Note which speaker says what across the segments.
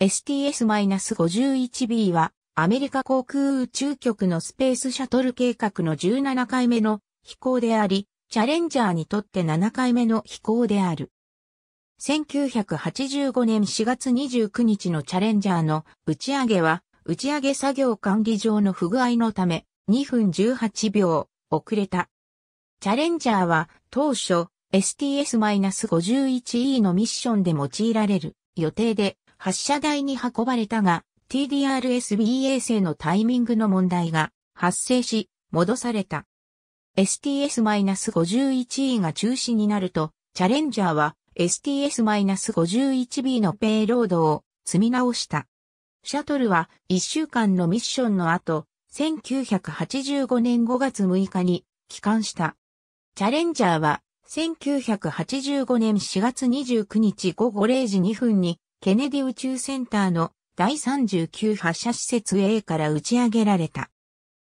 Speaker 1: STS-51B はアメリカ航空宇宙局のスペースシャトル計画の17回目の飛行であり、チャレンジャーにとって7回目の飛行である。1985年4月29日のチャレンジャーの打ち上げは、打ち上げ作業管理上の不具合のため2分18秒遅れた。チャレンジャーは当初 STS-51E のミッションで用いられる予定で発射台に運ばれたが、TDRSB 衛星のタイミングの問題が発生し、戻された。STS-51E が中止になると、チャレンジャーは STS-51B のペイロードを積み直した。シャトルは1週間のミッションの後、1985年5月6日に帰還した。チャレンジャーは1985年4月29日午後0時2分にケネディ宇宙センターの第39発射施設 A から打ち上げられた。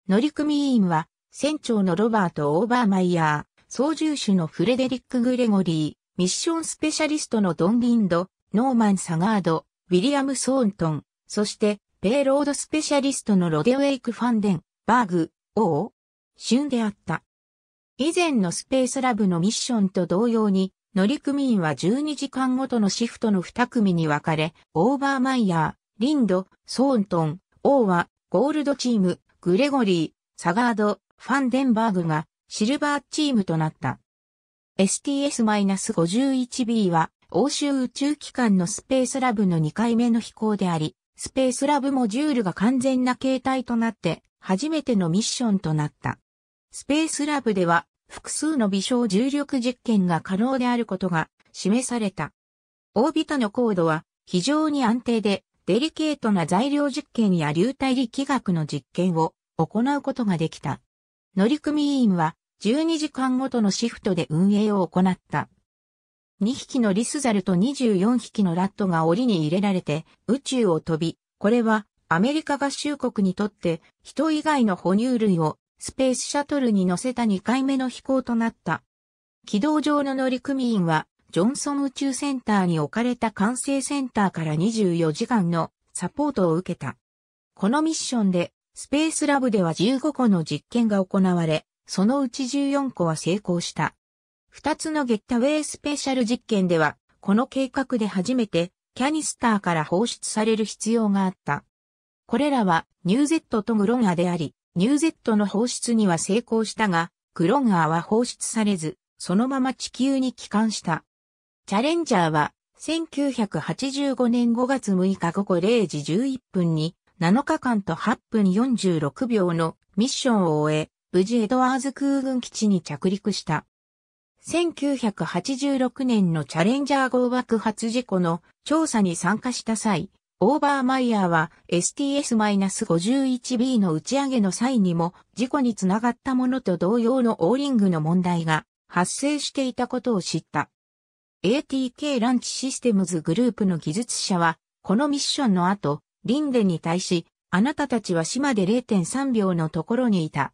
Speaker 1: 乗組員は、船長のロバート・オーバーマイヤー、操縦手のフレデリック・グレゴリー、ミッションスペシャリストのドン・リンド、ノーマン・サガード、ウィリアム・ソーントン、そして、ペイロードスペシャリストのロデウェイク・ファンデン、バーグ、オー、旬であった。以前のスペースラブのミッションと同様に、乗組員は12時間ごとのシフトの2組に分かれ、オーバーマイヤー、リンド、ソーントン、オーワ、ゴールドチーム、グレゴリー、サガード、ファンデンバーグがシルバーチームとなった。STS-51B は欧州宇宙機関のスペースラブの2回目の飛行であり、スペースラブモジュールが完全な形態となって初めてのミッションとなった。スペースラブでは複数の微小重力実験が可能であることが示された。オービタの高度は非常に安定でデリケートな材料実験や流体力学の実験を行うことができた。乗組員は12時間ごとのシフトで運営を行った。2匹のリスザルと24匹のラットが檻に入れられて宇宙を飛び、これはアメリカ合衆国にとって人以外の哺乳類をスペースシャトルに乗せた2回目の飛行となった。軌道上の乗組員は、ジョンソン宇宙センターに置かれた管制センターから24時間のサポートを受けた。このミッションで、スペースラブでは15個の実験が行われ、そのうち14個は成功した。2つのゲッタウェイスペシャル実験では、この計画で初めて、キャニスターから放出される必要があった。これらは、ニューゼットとグロアであり、ニューゼットの放出には成功したが、クロガーは放出されず、そのまま地球に帰還した。チャレンジャーは、1985年5月6日午後0時11分に、7日間と8分46秒のミッションを終え、無事エドワーズ空軍基地に着陸した。1986年のチャレンジャー号爆発事故の調査に参加した際、オーバーマイヤーは STS-51B の打ち上げの際にも事故につながったものと同様のオーリングの問題が発生していたことを知った。ATK ランチシステムズグループの技術者は、このミッションの後、リンデに対し、あなたたちは島で0.3秒のところにいた。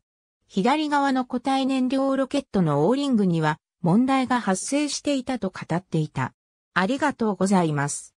Speaker 1: 左側の固体燃料ロケットのオーリングには問題が発生していたと語っていた。ありがとうございます。